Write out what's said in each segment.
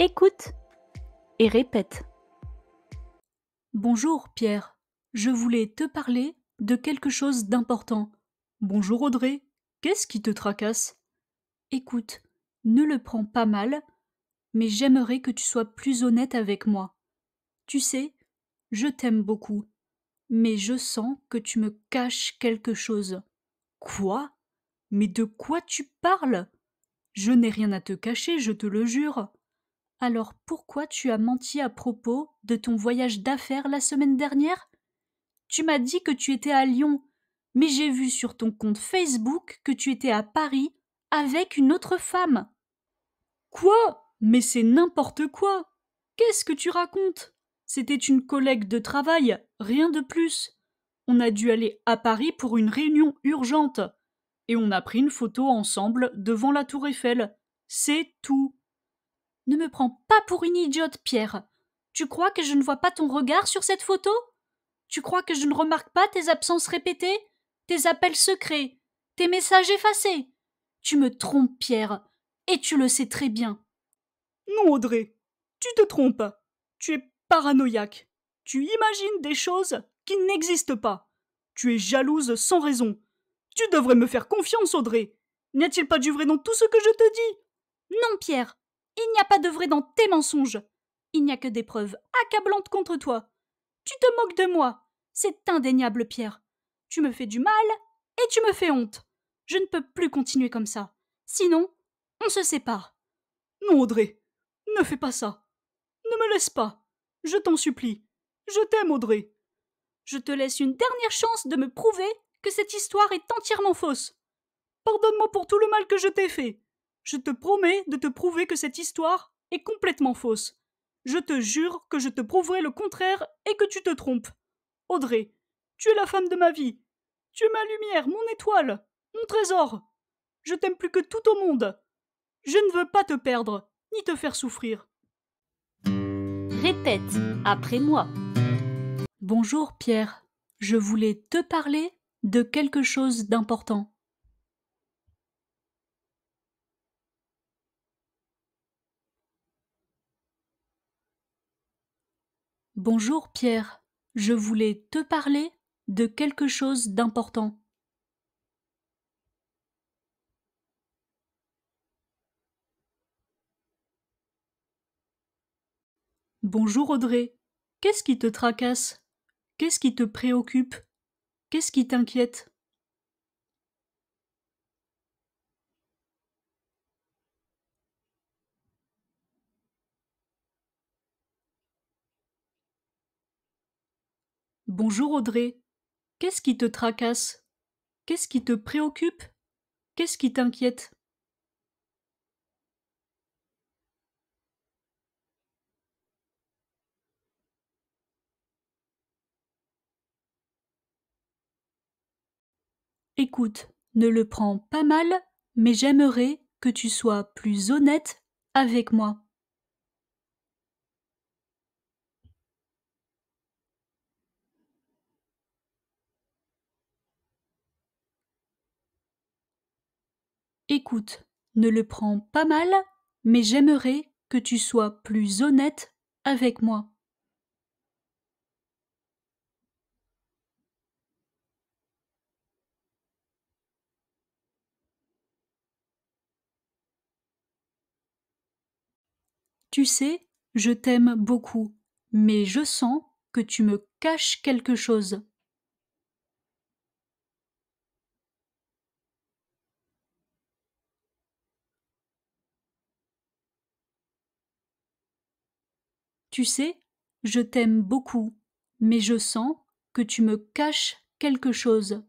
Écoute et répète. Bonjour Pierre, je voulais te parler de quelque chose d'important. Bonjour Audrey, qu'est-ce qui te tracasse Écoute, ne le prends pas mal, mais j'aimerais que tu sois plus honnête avec moi. Tu sais, je t'aime beaucoup, mais je sens que tu me caches quelque chose. Quoi Mais de quoi tu parles Je n'ai rien à te cacher, je te le jure. Alors pourquoi tu as menti à propos de ton voyage d'affaires la semaine dernière Tu m'as dit que tu étais à Lyon, mais j'ai vu sur ton compte Facebook que tu étais à Paris avec une autre femme. Quoi Mais c'est n'importe quoi Qu'est-ce que tu racontes C'était une collègue de travail, rien de plus. On a dû aller à Paris pour une réunion urgente. Et on a pris une photo ensemble devant la tour Eiffel. C'est tout. Ne me prends pas pour une idiote, Pierre. Tu crois que je ne vois pas ton regard sur cette photo Tu crois que je ne remarque pas tes absences répétées Tes appels secrets Tes messages effacés Tu me trompes, Pierre, et tu le sais très bien. Non, Audrey, tu te trompes. Tu es paranoïaque. Tu imagines des choses qui n'existent pas. Tu es jalouse sans raison. Tu devrais me faire confiance, Audrey. N'y a-t-il pas du vrai dans tout ce que je te dis Non, Pierre. Il n'y a pas de vrai dans tes mensonges. Il n'y a que des preuves accablantes contre toi. Tu te moques de moi. C'est indéniable, Pierre. Tu me fais du mal et tu me fais honte. Je ne peux plus continuer comme ça. Sinon, on se sépare. Non, Audrey, ne fais pas ça. Ne me laisse pas. Je t'en supplie. Je t'aime, Audrey. Je te laisse une dernière chance de me prouver que cette histoire est entièrement fausse. Pardonne-moi pour tout le mal que je t'ai fait. Je te promets de te prouver que cette histoire est complètement fausse. Je te jure que je te prouverai le contraire et que tu te trompes. Audrey, tu es la femme de ma vie. Tu es ma lumière, mon étoile, mon trésor. Je t'aime plus que tout au monde. Je ne veux pas te perdre, ni te faire souffrir. Répète après moi. Bonjour Pierre, je voulais te parler de quelque chose d'important. Bonjour Pierre, je voulais te parler de quelque chose d'important. Bonjour Audrey, qu'est-ce qui te tracasse Qu'est-ce qui te préoccupe Qu'est-ce qui t'inquiète Bonjour Audrey. Qu'est-ce qui te tracasse Qu'est-ce qui te préoccupe Qu'est-ce qui t'inquiète Écoute, ne le prends pas mal, mais j'aimerais que tu sois plus honnête avec moi. Écoute, ne le prends pas mal, mais j'aimerais que tu sois plus honnête avec moi. Tu sais, je t'aime beaucoup, mais je sens que tu me caches quelque chose. Tu sais, je t'aime beaucoup, mais je sens que tu me caches quelque chose.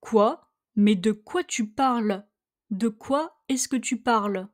Quoi Mais de quoi tu parles De quoi est-ce que tu parles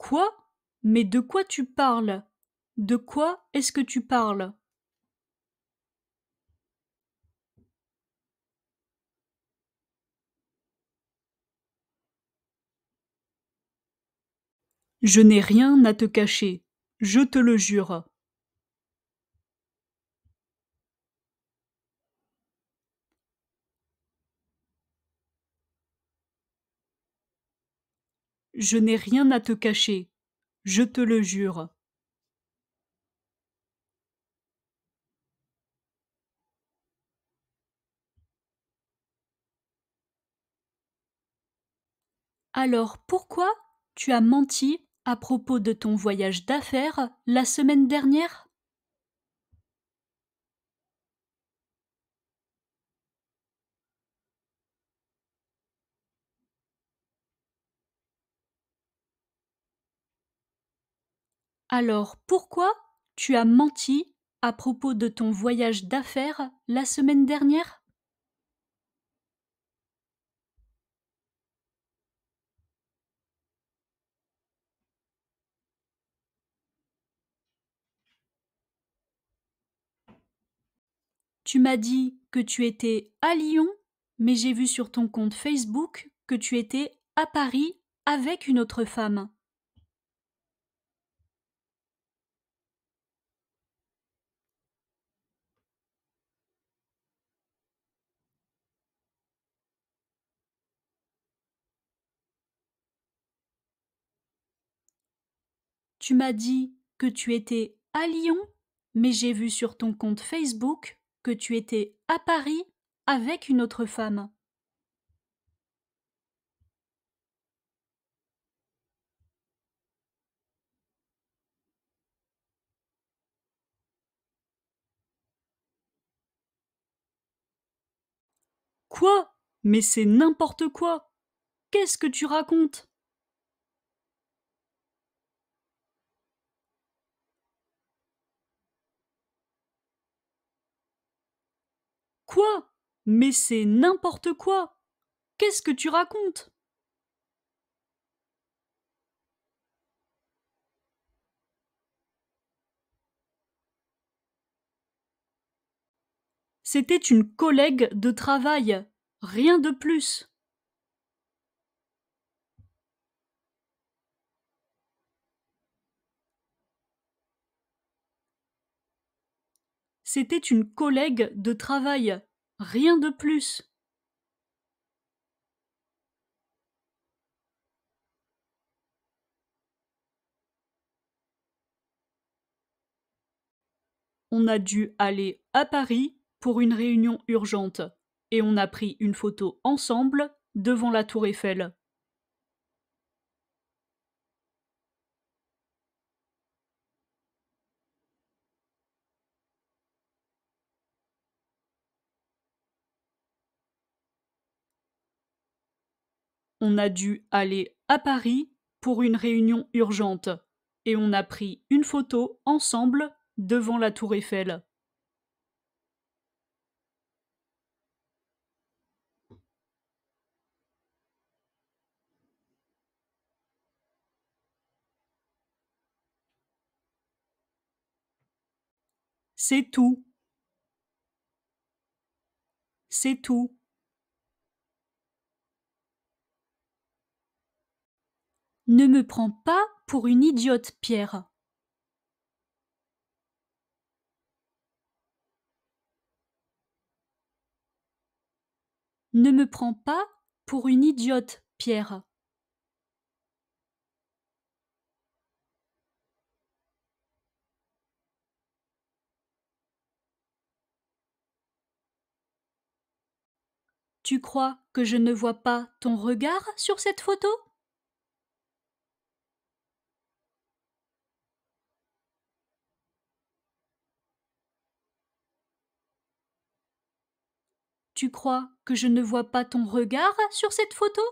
Quoi Mais de quoi tu parles De quoi est-ce que tu parles Je n'ai rien à te cacher, je te le jure. Je n'ai rien à te cacher, je te le jure. Alors pourquoi tu as menti à propos de ton voyage d'affaires la semaine dernière Alors pourquoi tu as menti à propos de ton voyage d'affaires la semaine dernière Tu m'as dit que tu étais à Lyon, mais j'ai vu sur ton compte Facebook que tu étais à Paris avec une autre femme. tu m'as dit que tu étais à Lyon, mais j'ai vu sur ton compte Facebook que tu étais à Paris avec une autre femme. Quoi Mais c'est n'importe quoi Qu'est-ce que tu racontes Quoi Mais c'est n'importe quoi Qu'est-ce que tu racontes C'était une collègue de travail, rien de plus. C'était une collègue de travail, rien de plus. on a dû aller à Paris pour une réunion urgente et on a pris une photo ensemble devant la tour Eiffel. on a dû aller à Paris pour une réunion urgente et on a pris une photo ensemble devant la tour Eiffel. C'est tout. C'est tout. Ne me prends pas pour une idiote, Pierre. Ne me prends pas pour une idiote, Pierre. Tu crois que je ne vois pas ton regard sur cette photo Tu crois que je ne vois pas ton regard sur cette photo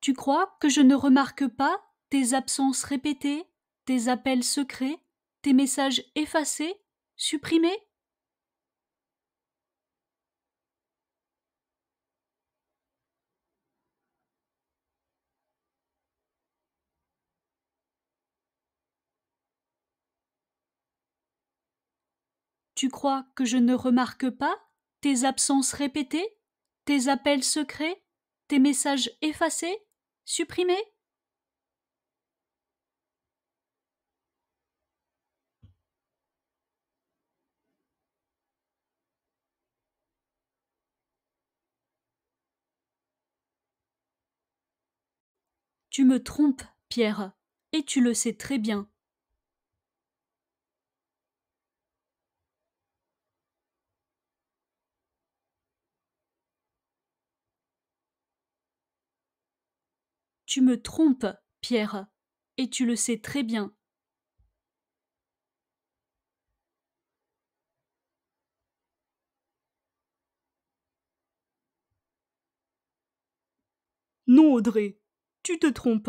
Tu crois que je ne remarque pas tes absences répétées, tes appels secrets, tes messages effacés, supprimés Tu crois que je ne remarque pas tes absences répétées, tes appels secrets, tes messages effacés, supprimés Tu me trompes, Pierre, et tu le sais très bien. Tu me trompes, Pierre, et tu le sais très bien. Non, Audrey, tu te trompes.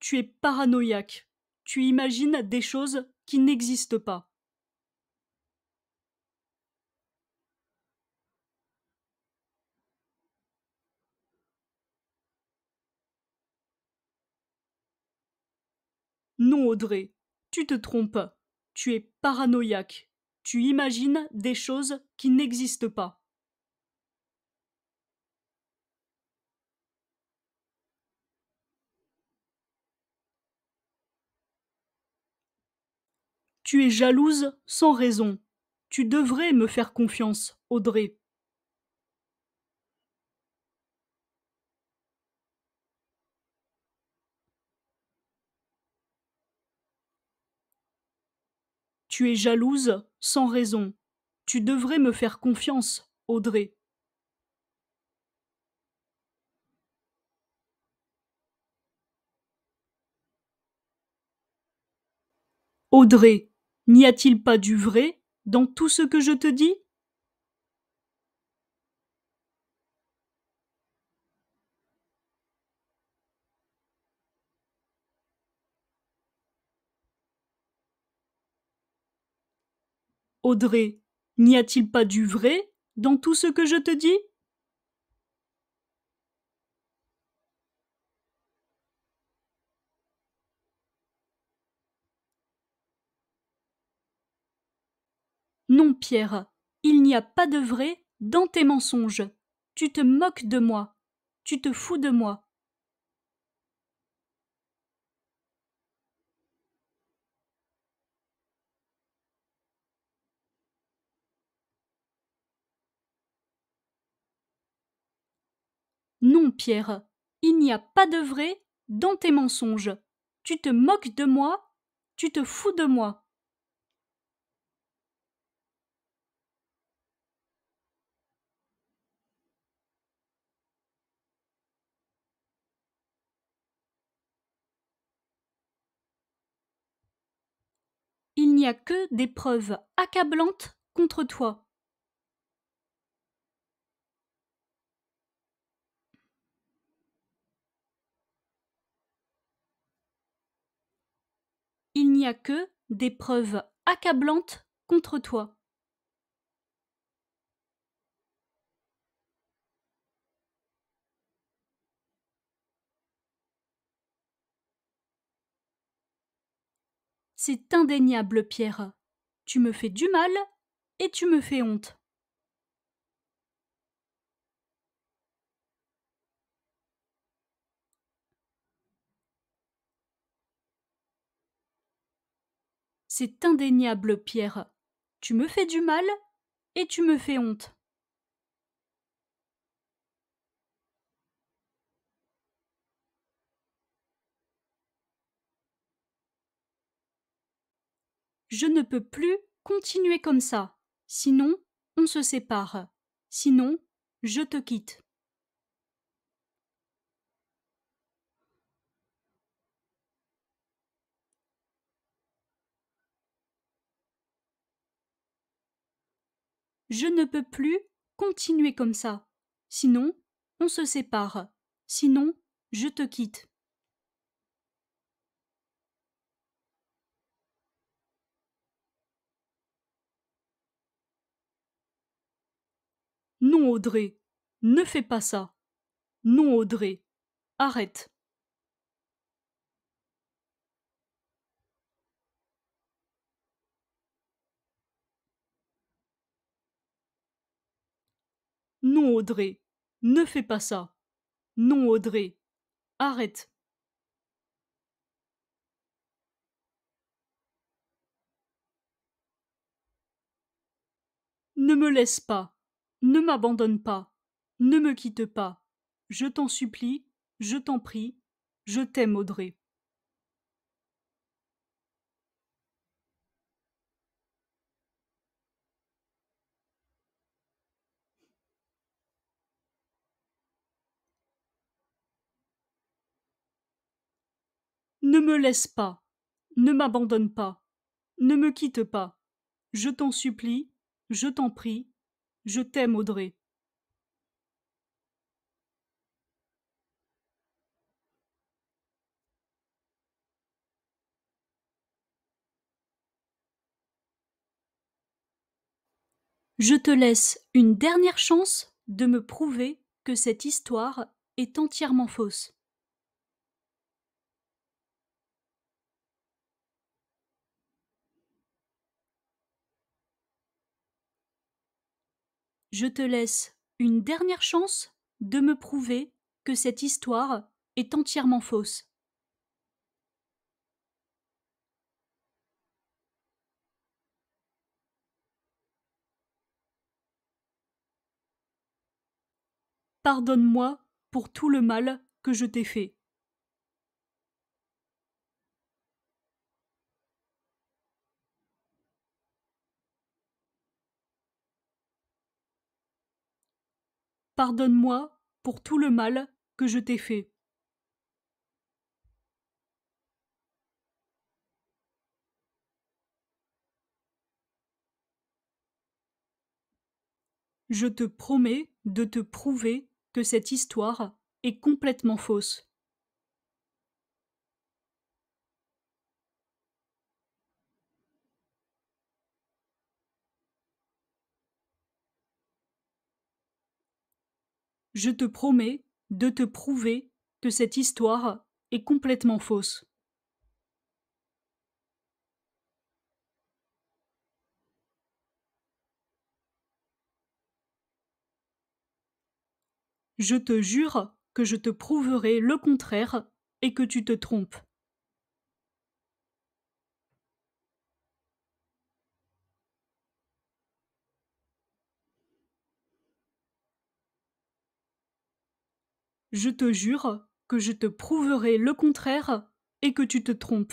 Tu es paranoïaque. Tu imagines des choses qui n'existent pas. Audrey, tu te trompes. Tu es paranoïaque. Tu imagines des choses qui n'existent pas. Tu es jalouse sans raison. Tu devrais me faire confiance, Audrey. Tu es jalouse sans raison. Tu devrais me faire confiance, Audrey. Audrey, n'y a-t-il pas du vrai dans tout ce que je te dis Audrey, n'y a-t-il pas du vrai dans tout ce que je te dis Non, Pierre, il n'y a pas de vrai dans tes mensonges. Tu te moques de moi, tu te fous de moi. Non, Pierre, il n'y a pas de vrai dans tes mensonges. Tu te moques de moi, tu te fous de moi. Il n'y a que des preuves accablantes contre toi. que des preuves accablantes contre toi. C'est indéniable, Pierre. Tu me fais du mal et tu me fais honte. C'est indéniable, Pierre. Tu me fais du mal et tu me fais honte. Je ne peux plus continuer comme ça. Sinon, on se sépare. Sinon, je te quitte. Je ne peux plus continuer comme ça. Sinon, on se sépare. Sinon, je te quitte. Non, Audrey, ne fais pas ça. Non, Audrey, arrête. Non, Audrey, ne fais pas ça. Non, Audrey, arrête. Ne me laisse pas, ne m'abandonne pas, ne me quitte pas. Je t'en supplie, je t'en prie, je t'aime, Audrey. me laisse pas, ne m'abandonne pas, ne me quitte pas. Je t'en supplie, je t'en prie, je t'aime, Audrey. Je te laisse une dernière chance de me prouver que cette histoire est entièrement fausse. je te laisse une dernière chance de me prouver que cette histoire est entièrement fausse. Pardonne-moi pour tout le mal que je t'ai fait. pardonne-moi pour tout le mal que je t'ai fait. Je te promets de te prouver que cette histoire est complètement fausse. je te promets de te prouver que cette histoire est complètement fausse. Je te jure que je te prouverai le contraire et que tu te trompes. Je te jure que je te prouverai le contraire et que tu te trompes.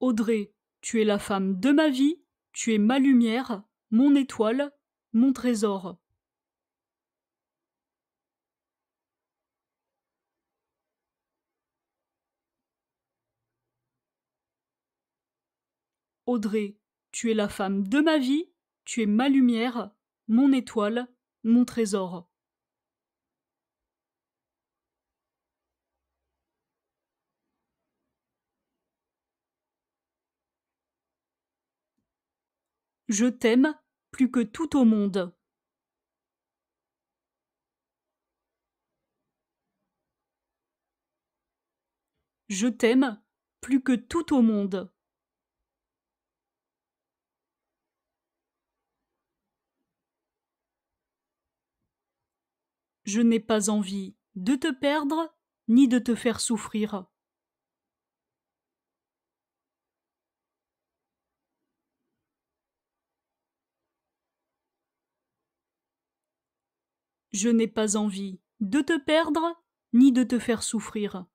Audrey, tu es la femme de ma vie, tu es ma lumière, mon étoile, mon trésor. Audrey, tu es la femme de ma vie, tu es ma lumière, mon étoile, mon trésor. Je t'aime plus que tout au monde. Je t'aime plus que tout au monde. Je n'ai pas envie de te perdre ni de te faire souffrir. Je n'ai pas envie de te perdre ni de te faire souffrir.